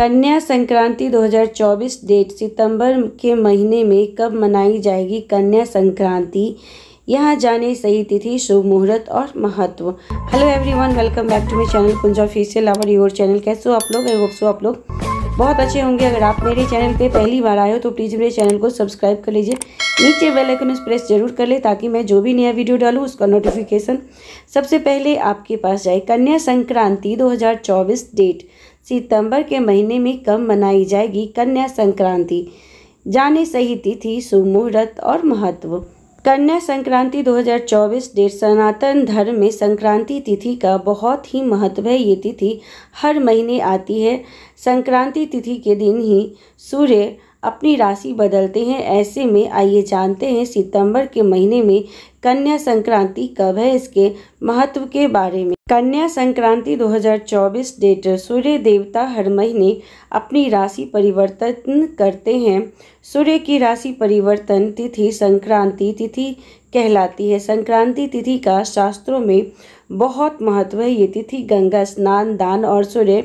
कन्या संक्रांति 2024 डेट सितंबर के महीने में कब मनाई जाएगी कन्या संक्रांति यहाँ जाने सही तिथि शुभ मुहूर्त और महत्व hello everyone welcome back to my channel Kunja official our your channel कैसे हो आप लोग आई सो आप लोग बहुत अच्छे होंगे अगर आप मेरे चैनल पे पहली बार आए हो तो प्लीज़ मेरे चैनल को सब्सक्राइब कर लीजिए नीचे बेल आइकन प्रेस जरूर कर ले ताकि मैं जो भी नया वीडियो डालूँ उसका नोटिफिकेशन सबसे पहले आपके पास जाए कन्या संक्रांति दो डेट सितंबर के महीने में कब मनाई जाएगी कन्या संक्रांति जाने सही तिथि सुमुहूर्त और महत्व कन्या संक्रांति 2024 डेट सनातन धर्म में संक्रांति तिथि का बहुत ही महत्व है ये तिथि हर महीने आती है संक्रांति तिथि के दिन ही सूर्य अपनी राशि बदलते हैं ऐसे में आइए जानते हैं सितंबर के महीने में कन्या संक्रांति कब है इसके महत्व के बारे में कन्या संक्रांति 2024 डेट सूर्य देवता हर महीने अपनी राशि परिवर्तन करते हैं सूर्य की राशि परिवर्तन तिथि संक्रांति तिथि कहलाती है संक्रांति तिथि का शास्त्रों में बहुत महत्व है ये तिथि गंगा स्नान दान और सूर्य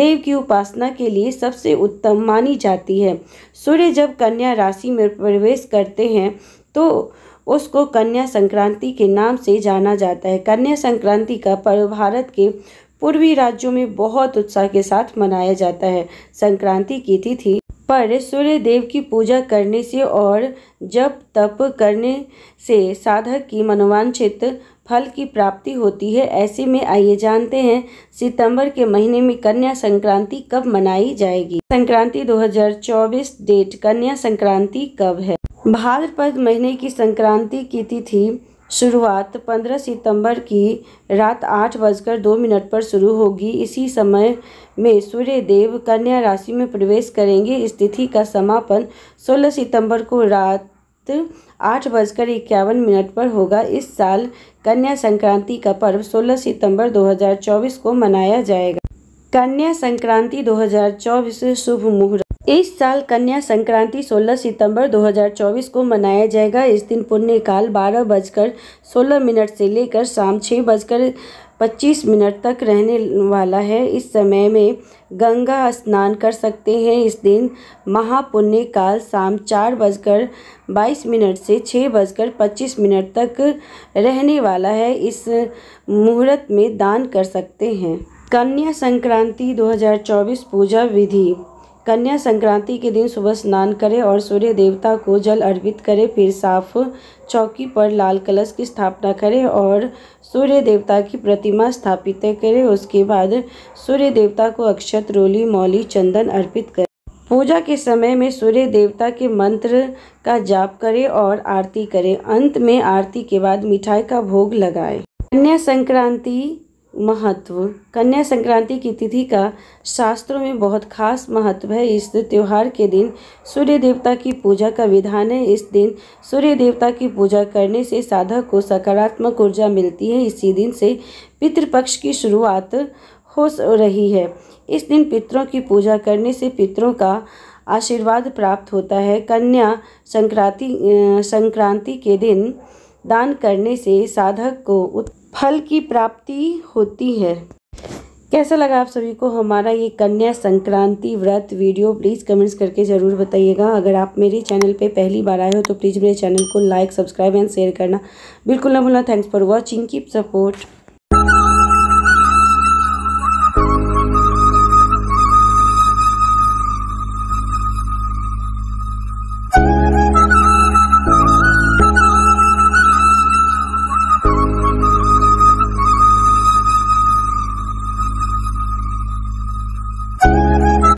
देव की उपासना के लिए सबसे उत्तम मानी जाती है सूर्य जब कन्या राशि में प्रवेश करते हैं तो उसको कन्या संक्रांति के नाम से जाना जाता है कन्या संक्रांति का पर्व भारत के पूर्वी राज्यों में बहुत उत्साह के साथ मनाया जाता है संक्रांति की तिथि पर सूर्य देव की पूजा करने से और जप तप करने से साधक की मनोवांछित फल की प्राप्ति होती है ऐसे में आइए जानते हैं सितंबर के महीने में कन्या संक्रांति कब मनाई जाएगी संक्रांति 2024 डेट कन्या संक्रांति कब है भाद्रपद महीने की संक्रांति की तिथि शुरुआत 15 सितंबर की रात आठ बजकर दो मिनट पर शुरू होगी इसी समय में सूर्य देव कन्या राशि में प्रवेश करेंगे इस तिथि का समापन 16 सितंबर को रात आठ बजकर इक्यावन मिनट पर होगा इस साल कन्या संक्रांति का पर्व 16 सितंबर 2024 को मनाया जाएगा कन्या संक्रांति 2024 शुभ मुहूर्त इस साल कन्या संक्रांति 16 सितंबर 2024 को मनाया जाएगा इस दिन पुण्य काल बारह बजकर सोलह मिनट से लेकर शाम छः बजकर पच्चीस मिनट तक रहने वाला है इस समय में गंगा स्नान कर सकते हैं इस दिन महापुण्य काल शाम चार बजकर बाईस मिनट से छः बजकर पच्चीस मिनट तक रहने वाला है इस मुहूर्त में दान कर सकते हैं कन्या संक्रांति 2024 पूजा विधि कन्या संक्रांति के दिन सुबह स्नान करें और सूर्य देवता को जल अर्पित करें फिर साफ चौकी पर लाल कलश की स्थापना करें और सूर्य देवता की प्रतिमा स्थापित करें उसके बाद सूर्य देवता को अक्षत रोली मौली चंदन अर्पित करें पूजा के समय में सूर्य देवता के मंत्र का जाप करें और आरती करें अंत में आरती के बाद मिठाई का भोग लगाएं कन्या संक्रांति महत्व कन्या संक्रांति की तिथि का शास्त्रों में बहुत खास महत्व है इस त्यौहार के दिन सूर्य देवता की पूजा का विधान है इस दिन सूर्य देवता की पूजा करने से साधक को सकारात्मक ऊर्जा मिलती है इसी दिन से पितृपक्ष की शुरुआत हो रही है इस दिन पितरों की पूजा करने से पितरों का आशीर्वाद प्राप्त होता है कन्या संक्रांति संक्रांति के दिन दान करने से साधक को फल की प्राप्ति होती है कैसा लगा आप सभी को हमारा ये कन्या संक्रांति व्रत वीडियो प्लीज़ कमेंट्स करके ज़रूर बताइएगा अगर आप मेरे चैनल पे पहली बार आए हो तो प्लीज़ मेरे चैनल को लाइक सब्सक्राइब एंड शेयर करना बिल्कुल ना भूलना thanks for watching keep support